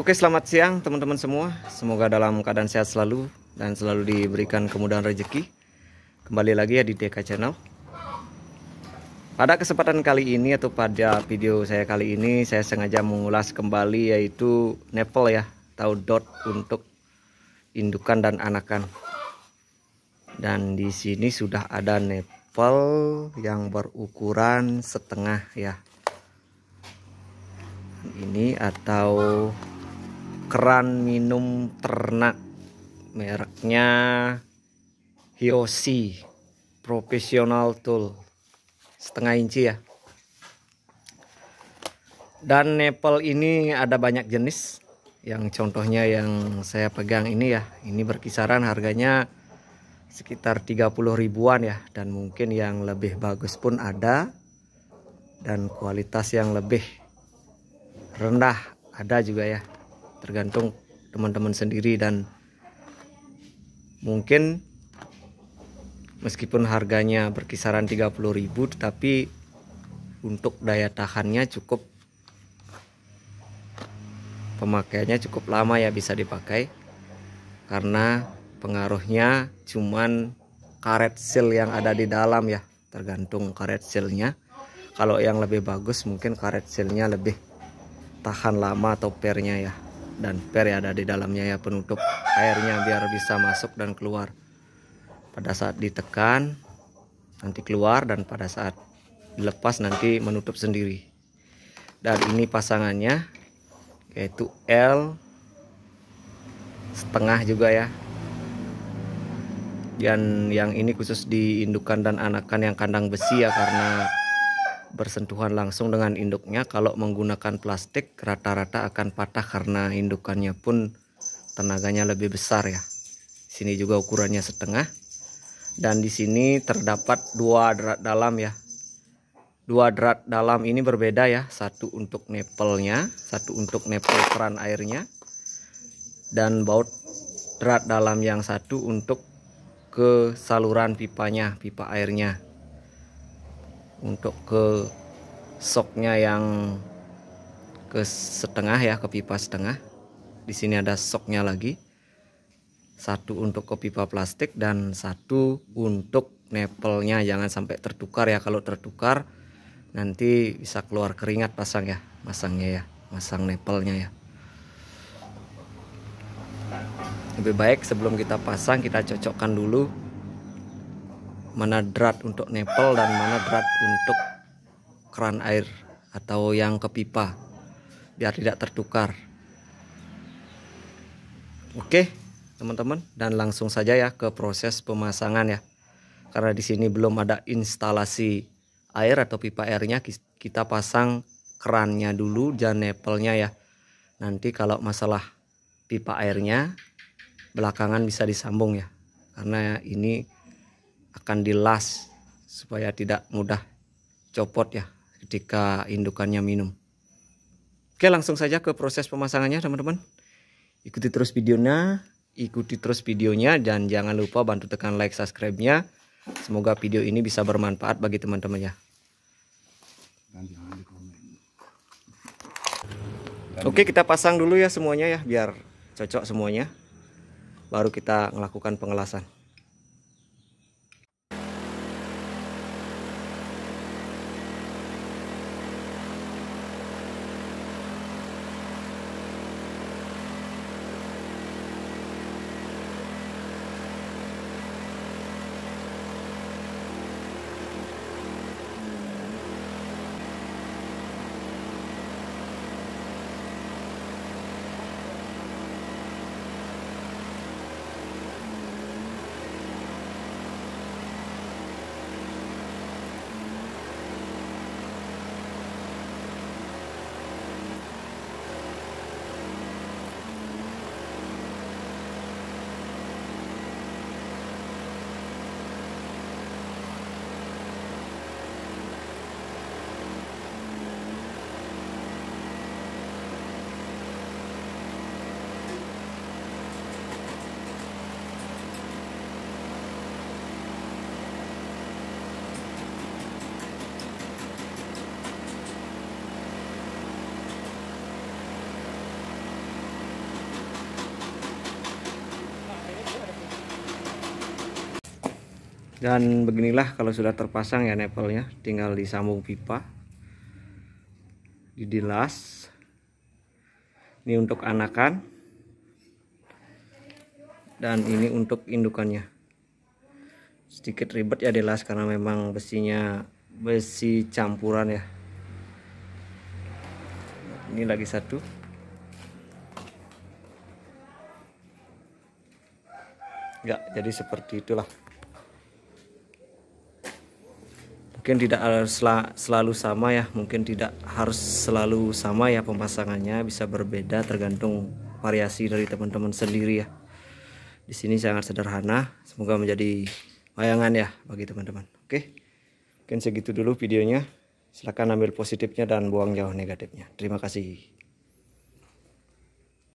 Oke selamat siang teman-teman semua Semoga dalam keadaan sehat selalu Dan selalu diberikan kemudahan rezeki Kembali lagi ya di DK Channel Pada kesempatan kali ini atau pada video saya kali ini Saya sengaja mengulas kembali yaitu Nepal ya atau dot untuk indukan dan anakan Dan di sini sudah ada Nepal yang berukuran setengah ya ini atau keran minum ternak mereknya Hiosi profesional tool setengah inci ya dan nepel ini ada banyak jenis yang contohnya yang saya pegang ini ya ini berkisaran harganya sekitar 30 ribuan ya dan mungkin yang lebih bagus pun ada dan kualitas yang lebih rendah ada juga ya tergantung teman-teman sendiri dan mungkin meskipun harganya berkisaran 30.000 tapi untuk daya tahannya cukup pemakaiannya cukup lama ya bisa dipakai karena pengaruhnya cuman karet seal yang ada di dalam ya tergantung karet sealnya kalau yang lebih bagus mungkin karet sealnya lebih tahan lama atau pernya ya dan per ada di dalamnya ya penutup airnya biar bisa masuk dan keluar pada saat ditekan nanti keluar dan pada saat dilepas nanti menutup sendiri dan ini pasangannya yaitu L setengah juga ya dan yang ini khusus di indukan dan anakan yang kandang besi ya karena bersentuhan langsung dengan induknya kalau menggunakan plastik rata-rata akan patah karena indukannya pun tenaganya lebih besar ya sini juga ukurannya setengah dan di sini terdapat dua derat dalam ya dua derat dalam ini berbeda ya satu untuk nepelnya satu untuk nepel keran airnya dan baut derat dalam yang satu untuk ke saluran pipanya pipa airnya untuk ke soknya yang ke setengah ya ke pipa setengah di sini ada soknya lagi satu untuk ke pipa plastik dan satu untuk nepelnya jangan sampai tertukar ya kalau tertukar nanti bisa keluar keringat pasang ya masangnya ya masang nepelnya ya lebih baik sebelum kita pasang kita cocokkan dulu mana drat untuk nepel dan mana drat untuk keran air atau yang ke pipa biar tidak tertukar oke teman-teman dan langsung saja ya ke proses pemasangan ya karena di sini belum ada instalasi air atau pipa airnya kita pasang kerannya dulu dan nepelnya ya nanti kalau masalah pipa airnya belakangan bisa disambung ya karena ini akan dilas supaya tidak mudah copot ya ketika indukannya minum. Oke langsung saja ke proses pemasangannya teman-teman. Ikuti terus videonya, ikuti terus videonya dan jangan lupa bantu tekan like subscribe-nya. Semoga video ini bisa bermanfaat bagi teman-teman ya. Oke kita pasang dulu ya semuanya ya biar cocok semuanya. Baru kita melakukan pengelasan. dan beginilah kalau sudah terpasang ya nepelnya tinggal disambung pipa didilas ini untuk anakan dan ini untuk indukannya sedikit ribet ya dilas karena memang besinya besi campuran ya ini lagi satu ya jadi seperti itulah mungkin tidak harus eh, selalu sama ya mungkin tidak harus selalu sama ya pemasangannya bisa berbeda tergantung variasi dari teman-teman sendiri ya di sini sangat sederhana semoga menjadi bayangan ya bagi teman-teman oke mungkin segitu dulu videonya silahkan ambil positifnya dan buang jauh negatifnya terima kasih